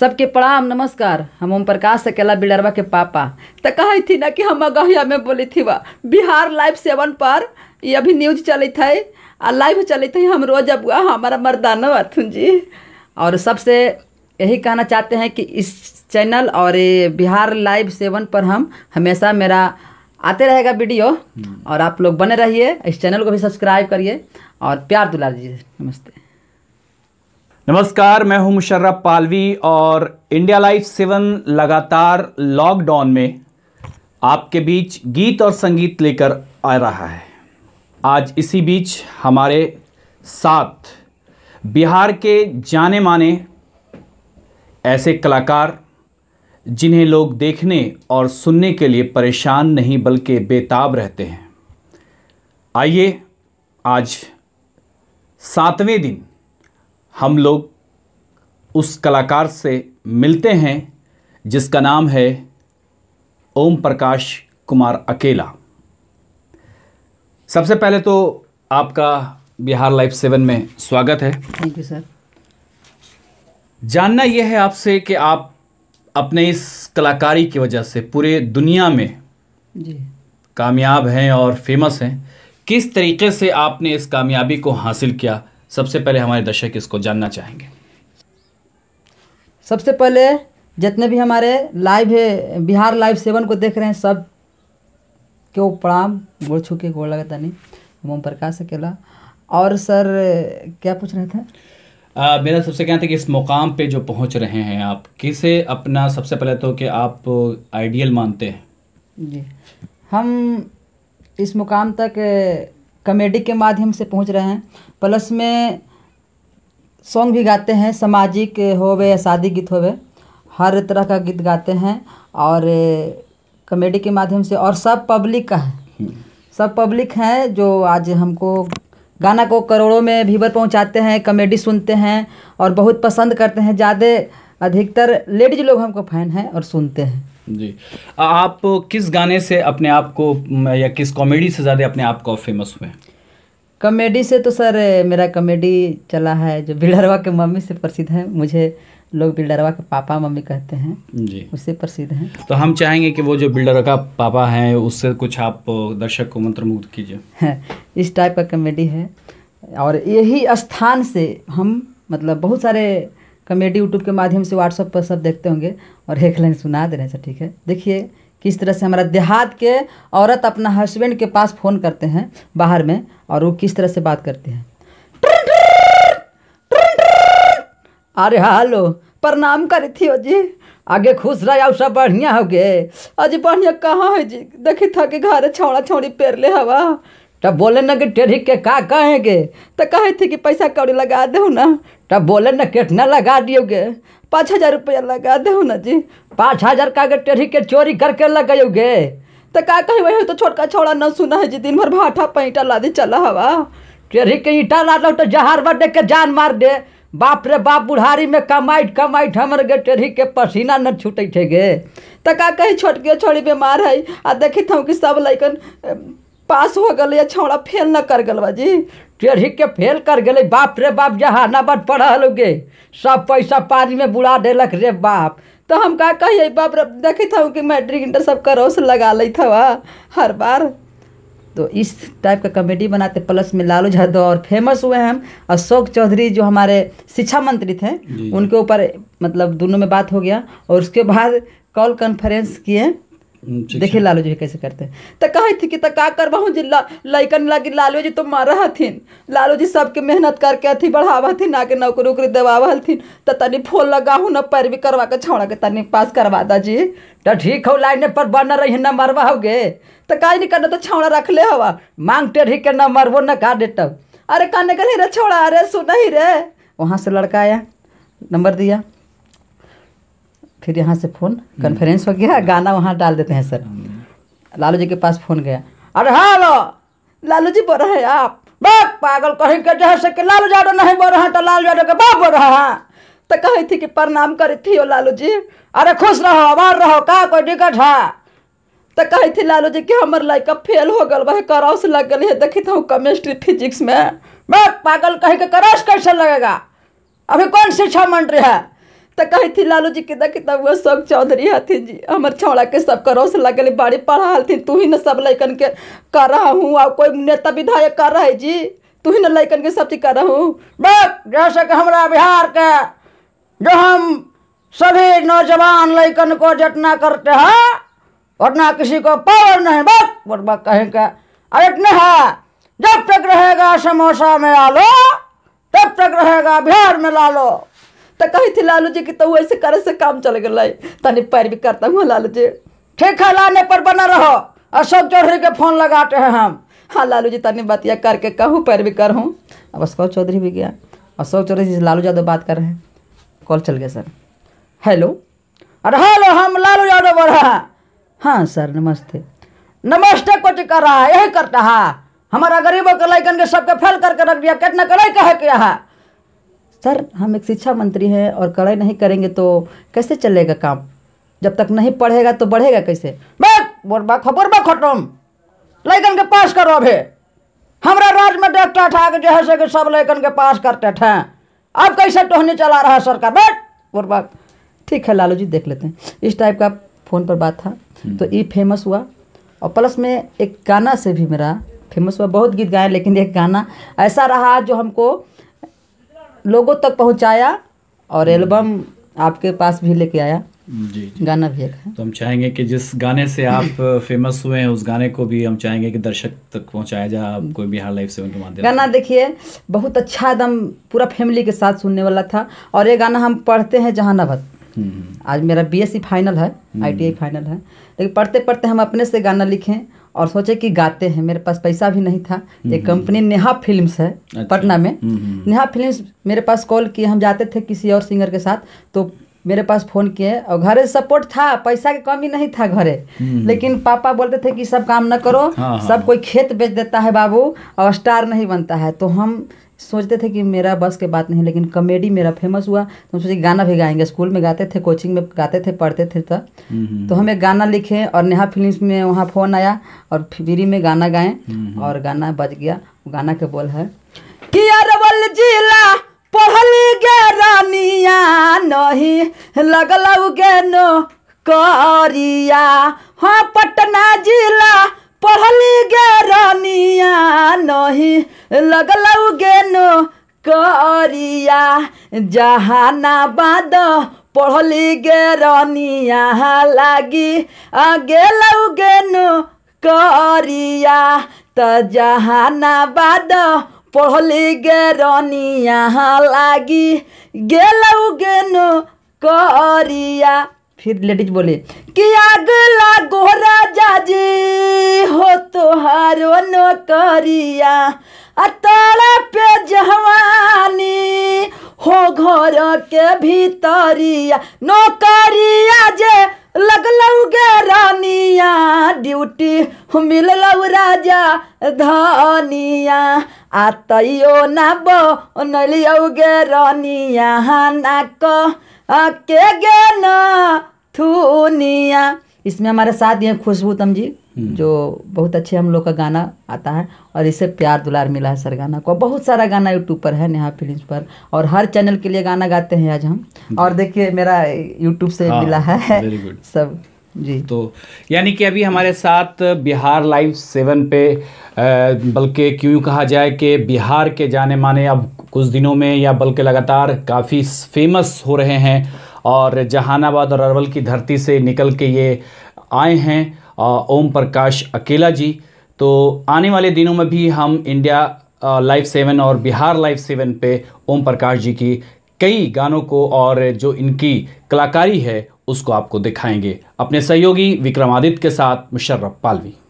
सबके प्रणाम नमस्कार हम ओम प्रकाश अकेला बिलरवा के पापा तो कहे थी ना कि हम अगहिया में बोली थी वह बिहार लाइव सेवन पर ये अभी न्यूज चलित है आ लाइव चलित है हम रोज अब हमारा मरदाना अथुन जी और सबसे यही कहना चाहते हैं कि इस चैनल और बिहार लाइव सेवन पर हम हमेशा मेरा आते रहेगा वीडियो हम्म। और आप लोग बने रहिए इस चैनल को भी सब्सक्राइब करिए और प्यार दुला दीजिए नमस्ते नमस्कार मैं हूं मुशर्रफ पालवी और इंडिया लाइफ सेवन लगातार लॉकडाउन में आपके बीच गीत और संगीत लेकर आ रहा है आज इसी बीच हमारे साथ बिहार के जाने माने ऐसे कलाकार जिन्हें लोग देखने और सुनने के लिए परेशान नहीं बल्कि बेताब रहते हैं आइए आज सातवें दिन हम लोग उस कलाकार से मिलते हैं जिसका नाम है ओम प्रकाश कुमार अकेला सबसे पहले तो आपका बिहार लाइफ सेवन में स्वागत है थैंक यू सर जानना यह है आपसे कि आप अपने इस कलाकारी की वजह से पूरे दुनिया में जी कामयाब हैं और फेमस हैं किस तरीके से आपने इस कामयाबी को हासिल किया सबसे पहले हमारे दर्शक इसको जानना चाहेंगे सबसे पहले जितने भी हमारे लाइव है बिहार लाइव सेवन को देख रहे हैं सब क्यों प्रणाम गोड़ छू के गोड़ लगा नहीं ओम प्रकाश अकेला और सर क्या पूछ रहे थे आ, मेरा सबसे कहना था कि इस मुकाम पे जो पहुंच रहे हैं आप किसे अपना सबसे पहले तो कि आप आइडियल मानते हैं जी हम इस मुकाम तक कमेडी के माध्यम से पहुँच रहे हैं प्लस में सॉन्ग भी गाते हैं सामाजिक होवे या शादी गीत होवे हर तरह का गीत गाते हैं और कमेडी के माध्यम से और सब पब्लिक का है हम्म। सब पब्लिक हैं जो आज हमको गाना को करोड़ों में भीवर पहुंचाते हैं कमेडी सुनते हैं और बहुत पसंद करते हैं ज़्यादा अधिकतर लेडीज लोग हमको फ़ैन हैं और सुनते हैं जी आप किस गाने से अपने आप को या किस कॉमेडी से ज़्यादा अपने आप को फेमस हुए कॉमेडी से तो सर मेरा कॉमेडी चला है जो बिल्डरवा के मम्मी से प्रसिद्ध है मुझे लोग बिल्डरवा के पापा मम्मी कहते हैं जी उससे प्रसिद्ध हैं तो हम चाहेंगे कि वो जो बिल्डर का पापा हैं उससे कुछ आप दर्शक को मंत्रमुग्ध कीजिए इस टाइप का कॉमेडी है और यही स्थान से हम मतलब बहुत सारे कॉमेडी यूट्यूब के माध्यम से व्हाट्सअप पर सब देखते होंगे और एक लाइन सुना दे रहे हैं ठीक है देखिए किस तरह से हमारा देहात के औरत अपना हस्बैंड के पास फ़ोन करते हैं बाहर में और वो किस तरह से बात करती हैं अरे हेलो प्रणाम करी थी जी आगे खुश रह जाओ सब बढ़िया हो गए अजी बढ़िया कहाँ है जी देखी था कि घर छोड़ा छोड़ी पेड़ ले हवा तब बोले ना कि टेढ़ी के का कहेंगे तो कहे थे कि पैसा कौड़ी लगा दो ना तब बोले ना कितना लगा दियोगे पाँच हज़ार रुपया लगा दो ना जी पाँच हज़ार का अगर टेढ़ी के चोरी करके लगाओगे तो का कहे वही तो छोटका छोड़ा ना सुना है जी दिन भर भाटा पैंटा दे चला हवा टेढ़ी के ईटा ला दो तो जहार दे के जान मार दे बाप रे बाप बुढ़ारी में कमाइट कमाइट हमर गे टेढ़ी के पसीना न छूटे थे गे तो का कहे छोटके छोड़ी बीमार है आ देखित हूँ कि सब लैकन पास हो गए अच्छा फेल न कर गल जी टेढ़ी के फेल कर गए बाप रे बाप बट पढ़ल गे सब पैसा पानी में बुला दिलक रे बाप तो हम का कहिए बाप रे देखे था कि मैट्रिक इंटर सब से लगा ली था हर बार तो इस टाइप का कॉमेडी बनाते प्लस में लालू यादव और फेमस हुए हैं अशोक चौधरी जो हमारे शिक्षा मंत्री थे उनके ऊपर मतलब दोनों में बात हो गया और उसके बाद कॉल कॉन्फ्रेंस किए हम्म, देखे लालू जी कैसे करते हैं तो कहे थी कि तो का करबहू जी ला, लैकन लगी लालू जी तो मर हथिन लालू जी सबके मेहनत करके अथी बढ़ाव हथिन ना के नौकरी उकरी देवा हथिन तो तनी फोन लगाहू न पैरवी करवा के छोड़ा के तनी पास करवा दा जी तो ठीक हो लाइन पर बन रही न मरवा गे तो का नहीं करना तो छौड़ा रख ले हवा मांग टेढ़ी के न मरबो न का डेटब अरे कहने का रे छोड़ा अरे सुन ही रे वहाँ से लड़का आया नंबर दिया फिर यहाँ से फ़ोन कॉन्फ्रेंस हो गया गाना वहाँ डाल देते हैं सर लालू जी के पास फ़ोन गया अरे हेलो हाँ, लालू जी बोल रहे हैं आप बाप पागल कहीं के जो है कि लालू जाडो नहीं बोल रहा तो लालू जाडो के बाप बोल रहा तो कही थी कि प्रणाम करी थी हो लालू जी अरे खुश रहो अमर रहो का कोई दिक्कत है तो कही थी लालू जी कि हमारे लड़का फेल हो गल वह क्रॉस लग गई है देखी था केमिस्ट्री फिजिक्स में बाप पागल कहीं के क्रॉस कैसे लगेगा अभी कौन शिक्षा मंत्री है तो कहीं थी लालू जी कितना कितना वो अशोक चौधरी हथिन जी हमारे छौड़ा के सब से लगे बाड़ी पढ़ा हथिन तू ही न सब लैकन के कर रहा हूँ और कोई नेता विधायक कर रहे जी तू ही न लैकन के सब चीज कर रहा हूँ जैसे कि हमारा बिहार के जो हम सभी नौजवान लैकन को जटना करते हैं वरना किसी को पावर नहीं बक बरबा कहेंगे अरे नहीं है जब तक रहेगा समोसा में आलो तब तक रहेगा बिहार में लालो तो कहे लालू जी कि तू ऐसे करे से काम चल गए तनि पैर भी करता हूँ लालू जी ठीक है लाने पर बना रहो अशोक चौधरी के फोन लगाते हैं हम हाँ लालू जी तनि बतिया करके कहूँ पैर भी करूँ अब अशोक चौधरी भी गया अशोक चौधरी जी लालू यादव बात कर रहे हैं कॉल चल गया सर हेलो अरे हेलो हम लालू यादव बोल हैं हाँ सर नमस्ते नमस्ते कुछ कर रहा है यही करता है हमारा गरीबों के लैकन के सबके फैल करके रख दिया कितना कलाई कहे किया है सर हम एक शिक्षा मंत्री हैं और कड़ाई नहीं करेंगे तो कैसे चलेगा काम जब तक नहीं पढ़ेगा तो बढ़ेगा कैसे बोरबा खबोरबा खटम लैकन के पास करो अभी हमारा राज्य में डॉक्टर था कि जो है सो सब लैकन के पास करते थे अब कैसे टोहनी चला रहा है सरकार बैठ बोरबा ठीक है लालू जी देख लेते हैं इस टाइप का फ़ोन पर बात था हम्म। तो ये फेमस हुआ और प्लस में एक गाना से भी मेरा फेमस हुआ बहुत गीत गाए लेकिन एक गाना ऐसा रहा जो हमको लोगों तक पहुंचाया और हम्म। एल्बम आपके पास भी लेके आया जी, जी गाना भी एक है तो हम चाहेंगे कि जिस गाने से आप फेमस हुए हैं उस गाने को भी हम चाहेंगे कि दर्शक तक पहुंचाया जाए आप कोई बिहार लाइफ सेवन के माध्यम गाना देखिए बहुत अच्छा एकदम पूरा फैमिली के साथ सुनने वाला था और ये गाना हम पढ़ते हैं जहाँ नवत हम्म। आज मेरा बीएससी फाइनल है आईटीआई हम्म। फाइनल है लेकिन पढ़ते पढ़ते हम अपने से गाना लिखें और सोचे कि गाते हैं मेरे पास पैसा भी नहीं था हम्म। एक कंपनी नेहा फिल्म्स है अच्छा। पटना में नेहा फिल्म्स मेरे पास कॉल किए हम जाते थे किसी और सिंगर के साथ तो मेरे पास फ़ोन किए और घरे सपोर्ट था पैसा की कमी नहीं था घरे हम्म। लेकिन पापा बोलते थे कि सब काम ना करो हाँ, हाँ, सब कोई खेत बेच देता है बाबू और स्टार नहीं बनता है तो हम सोचते थे कि मेरा बस के बात नहीं लेकिन कॉमेडी मेरा फेमस हुआ तो हम सोचे गाना भी गाएंगे स्कूल में गाते थे कोचिंग में गाते थे पढ़ते थे तब तो।, हम्म। तो हमें गाना लिखे और नेहा फिल्म में वहाँ फ़ोन आया और फ्री में गाना गाएं हम्म। और गाना बज गया गाना के बोल है कि अरवल जिला पढ़ल गे रानिया नहीं लगल गे नो करिया हाँ पटना जिला पढ़ल गे रानिया नहीं लगल गे नो करिया जहानाबाद पढ़ल गे रानिया लागी आगे लौगे नो करिया त जहानाबाद पढ़ली गेरनिया लागी गेलौ गेनो करिया फिर लेडीज बोले कि अगला गोरा जाजी हो तोहारो नौकरिया अतला पे जवानी हो घर के भीतरिया नौकरिया जे लगल गे रानिया ड्यूटी मिललऊ राजा धनिया आ तैयो ना बनलियऊ गे रानिया ना के गे ना थूनिया इसमें हमारे साथ ये खुशबू तम जी हम्म। जो बहुत अच्छे हम लोग का गाना आता है और इसे प्यार दुलार मिला है सर गाना को बहुत सारा गाना यूट्यूब पर है नेहा फिल्म पर और हर चैनल के लिए गाना गाते हैं आज हम और देखिए मेरा यूट्यूब से हाँ, मिला है सब जी तो यानी कि अभी हमारे साथ बिहार लाइव सेवन पे बल्कि क्यों कहा जाए कि बिहार के जाने माने अब कुछ दिनों में या बल्कि लगातार काफ़ी फेमस हो रहे हैं और जहानाबाद और अरवल की धरती से निकल के ये आए हैं ओम प्रकाश अकेला जी तो आने वाले दिनों में भी हम इंडिया लाइव सेवन और बिहार लाइव सेवन पे ओम प्रकाश जी की कई गानों को और जो इनकी कलाकारी है उसको आपको दिखाएंगे अपने सहयोगी विक्रमादित्य के साथ मुशर्रफ पालवी